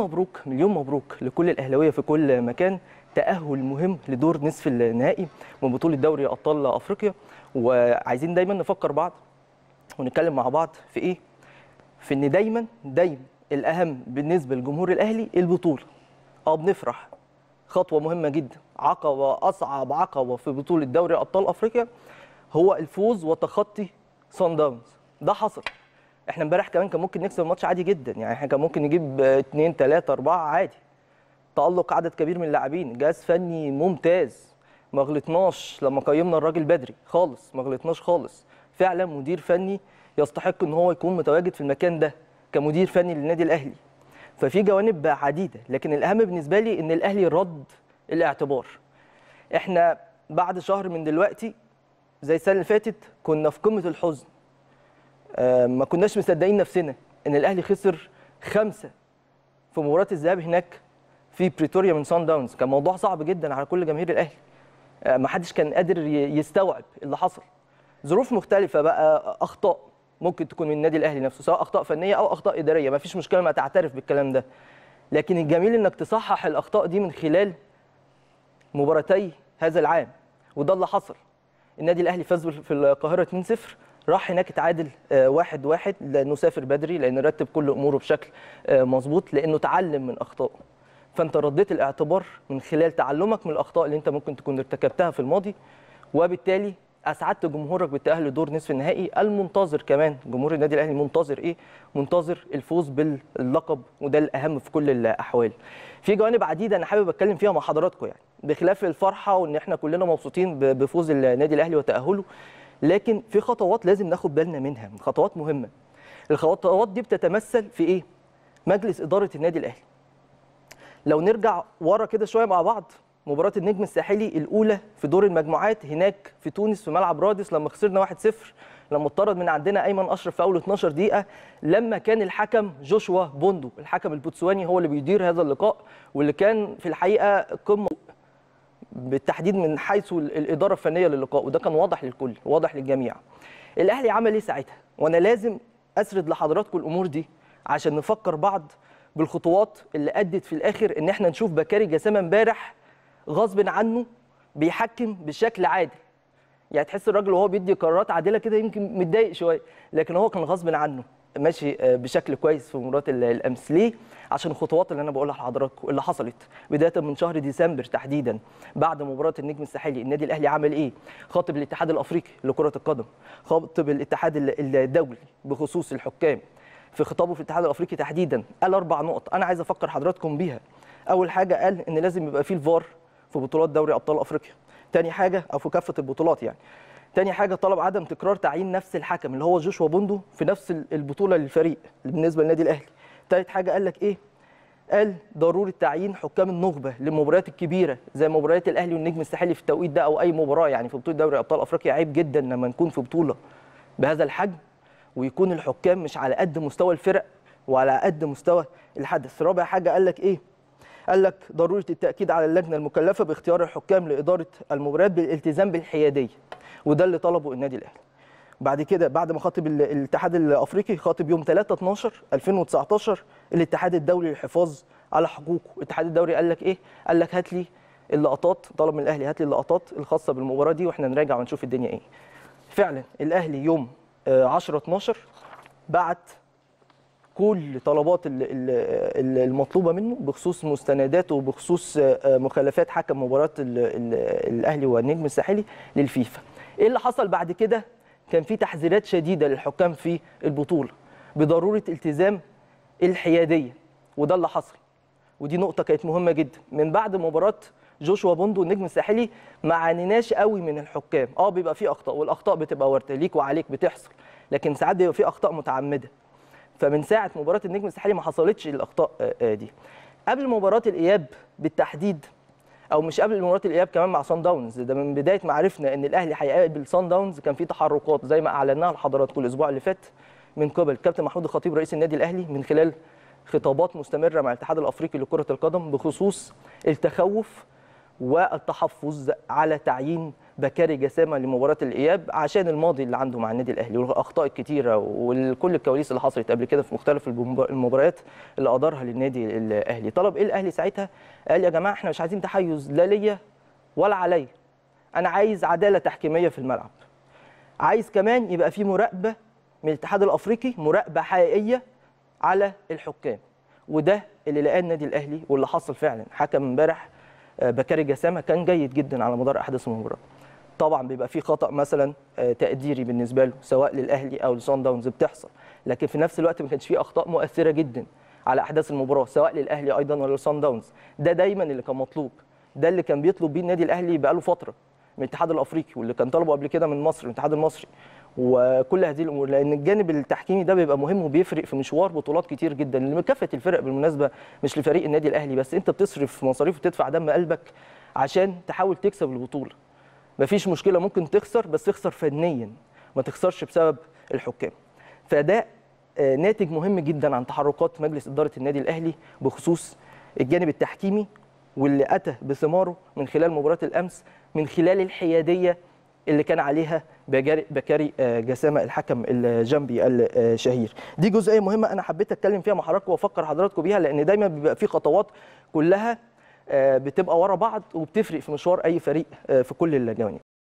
مبروك مليون مبروك لكل الاهلاويه في كل مكان تاهل مهم لدور نصف النهائي من بطوله دوري ابطال افريقيا وعايزين دايما نفكر بعض ونتكلم مع بعض في ايه في ان دايما دايما الاهم بالنسبه لجمهور الاهلي البطوله اه بنفرح خطوه مهمه جدا عقبه اصعب عقبه في بطوله دوري ابطال افريقيا هو الفوز وتخطي صن داونز ده حصل احنا امبارح كمان كان ممكن نكسب الماتش عادي جدا يعني احنا كان ممكن نجيب 2 3 4 عادي تالق عدد كبير من اللاعبين جهاز فني ممتاز ما غلطناش لما قيمنا الراجل بدري خالص ما غلطناش خالص فعلا مدير فني يستحق ان هو يكون متواجد في المكان ده كمدير فني للنادي الاهلي ففي جوانب عديده لكن الاهم بالنسبه لي ان الاهلي رد الاعتبار احنا بعد شهر من دلوقتي زي السنه اللي فاتت كنا في قمه الحزن آه، ما كناش مصدقين نفسنا ان الاهلي خسر خمسه في مباراه الذهاب هناك في بريتوريا من سان داونز كان موضوع صعب جدا على كل جماهير الاهلي آه، ما حدش كان قادر يستوعب اللي حصل ظروف مختلفه بقى اخطاء ممكن تكون من النادي الاهلي نفسه سواء اخطاء فنيه او اخطاء اداريه ما فيش مشكله ما تعترف بالكلام ده لكن الجميل انك تصحح الاخطاء دي من خلال مباراتي هذا العام وده اللي حصل النادي الاهلي فاز في القاهره 2-0 راح هناك اتعادل آه، واحد واحد لانه سافر بدري لانه رتب كل اموره بشكل آه، مظبوط لانه تعلم من اخطائه فانت رديت الاعتبار من خلال تعلمك من الاخطاء اللي انت ممكن تكون ارتكبتها في الماضي وبالتالي اسعدت جمهورك بالتاهل لدور نصف النهائي المنتظر كمان جمهور النادي الاهلي منتظر ايه منتظر الفوز باللقب وده الاهم في كل الاحوال في جوانب عديده انا حابب اتكلم فيها مع حضراتكم يعني بخلاف الفرحه وان احنا كلنا مبسوطين بفوز النادي الاهلي وتاهله لكن في خطوات لازم ناخد بالنا منها خطوات مهمه الخطوات دي بتتمثل في ايه مجلس اداره النادي الاهلي لو نرجع ورا كده شويه مع بعض مباراه النجم الساحلي الاولى في دور المجموعات هناك في تونس في ملعب رادس لما خسرنا 1-0 لما اتطرد من عندنا ايمن اشرف في اول 12 دقيقه لما كان الحكم جوشوا بوندو الحكم البوتسواني هو اللي بيدير هذا اللقاء واللي كان في الحقيقه قمه بالتحديد من حيث الاداره الفنيه للقاء وده كان واضح للكل واضح للجميع الاهلي عمل ايه ساعتها وانا لازم اسرد لحضراتكم الامور دي عشان نفكر بعض بالخطوات اللي ادت في الاخر ان احنا نشوف بكاري جسام امبارح غصب عنه بيحكم بشكل عادل يعني تحس الراجل وهو بيدي قرارات عادله كده يمكن متضايق شويه لكن هو كان غصب عنه ماشي آه، بشكل كويس في مباراه الامس ليه؟ عشان الخطوات اللي انا بقولها لحضراتكم اللي حصلت بدايه من شهر ديسمبر تحديدا بعد مباراه النجم الساحلي النادي الاهلي عمل ايه؟ خاطب الاتحاد الافريقي لكره القدم، خاطب الاتحاد الدولي بخصوص الحكام في خطابه في الاتحاد الافريقي تحديدا قال اربع نقط انا عايز افكر حضراتكم بيها. اول حاجه قال ان لازم يبقى فيه الفار في بطولات دوري ابطال افريقيا. تاني حاجه او في كافه البطولات يعني تاني حاجه طلب عدم تكرار تعيين نفس الحكم اللي هو جوشوا بوندو في نفس البطوله للفريق بالنسبه للنادي الاهلي تالت حاجه قال لك ايه قال ضروره تعيين حكام النخبه للمباريات الكبيره زي مباريات الاهلي والنجم الساحلي في التوقيت ده او اي مباراه يعني في بطوله دوري ابطال افريقيا عيب جدا لما نكون في بطوله بهذا الحجم ويكون الحكام مش على قد مستوى الفرق وعلى قد مستوى الحدث رابع حاجه قال لك ايه قال لك ضروره التاكيد على اللجنه المكلفه باختيار الحكام لاداره المباريات بالالتزام بالحياديه وده اللي طلبه النادي الاهلي بعد كده بعد ما خاطب الاتحاد الافريقي خاطب يوم 3 12 2019 الاتحاد الدولي للحفاظ على حقوقه الاتحاد الدولي قال لك ايه قال لك هات لي اللقطات طلب من الاهلي هات لي اللقطات الخاصه بالمباراه دي واحنا نراجع ونشوف الدنيا ايه فعلا الاهلي يوم 10 آه، 12 بعت كل طلبات المطلوبه منه بخصوص مستنداته وبخصوص آه، آه، مخالفات حكم مباراه الاهلي والنجم الساحلي للفيفا. ايه اللي حصل بعد كده؟ كان في تحذيرات شديده للحكام في البطوله بضروره التزام الحياديه وده اللي حصل. ودي نقطه كانت مهمه جدا من بعد مباراه جوشوا بوندو النجم الساحلي ما عانيناش قوي من الحكام اه بيبقى في اخطاء والاخطاء بتبقى ورتليك وعليك بتحصل لكن ساعات بيبقى في اخطاء متعمده فمن ساعه مباراه النجم الساحلي ما حصلتش الاخطاء آه، آه، دي قبل مباراه الاياب بالتحديد او مش قبل مباراه الاياب كمان مع صن داونز ده من بدايه ما عرفنا ان الاهلي هيقابل صن داونز كان في تحركات زي ما اعلناها لحضراتكم الاسبوع اللي فات من قبل كابتن محمود الخطيب رئيس النادي الاهلي من خلال خطابات مستمره مع الاتحاد الافريقي لكره القدم بخصوص التخوف والتحفظ على تعيين بكاري جسامه لمباراه الاياب عشان الماضي اللي عنده مع النادي الاهلي والاخطاء الكتيره وكل الكواليس اللي حصلت قبل كده في مختلف المباريات اللي ادارها للنادي الاهلي طلب ايه الاهلي ساعتها قال يا جماعه احنا مش عايزين تحيز لا ليا ولا عليا انا عايز عداله تحكيميه في الملعب عايز كمان يبقى في مراقبه من الاتحاد الافريقي مراقبه حقيقيه على الحكام وده اللي لقاه النادي الاهلي واللي حصل فعلا حكم امبارح آه، بكاري جسامه كان جيد جدا على مدار احداث المباراه طبعا بيبقى في خطا مثلا آه، تقديري بالنسبه له سواء للاهلي او لصن داونز بتحصل لكن في نفس الوقت ما كانش في اخطاء مؤثره جدا على احداث المباراه سواء للاهلي ايضا ولا لصن داونز ده دايما اللي كان مطلوب ده اللي كان بيطلب بيه النادي الاهلي بقاله فتره من الاتحاد الافريقي واللي كان طلبه قبل كده من مصر الاتحاد المصري وكل هذه الامور لان الجانب التحكيمي ده بيبقى مهم وبيفرق في مشوار بطولات كتير جدا لمكافاه الفرق بالمناسبه مش لفريق النادي الاهلي بس انت بتصرف مصاريف وتدفع دم قلبك عشان تحاول تكسب البطوله مفيش مشكله ممكن تخسر بس تخسر فنيا ما تخسرش بسبب الحكام فده آه، ناتج مهم جدا عن تحركات مجلس اداره النادي الاهلي بخصوص الجانب التحكيمي واللي اتى بثماره من خلال مباراه الامس من خلال الحياديه اللي كان عليها بكاري آه، جسامه الحكم الجنبي الشهير دي جزئيه مهمه انا حبيت اتكلم فيها مع حضراتكم وافكر حضراتكم بيها لان دايما بيبقى في خطوات كلها آه، بتبقى ورا بعض وبتفرق في مشوار اي فريق آه، في كل الجوانب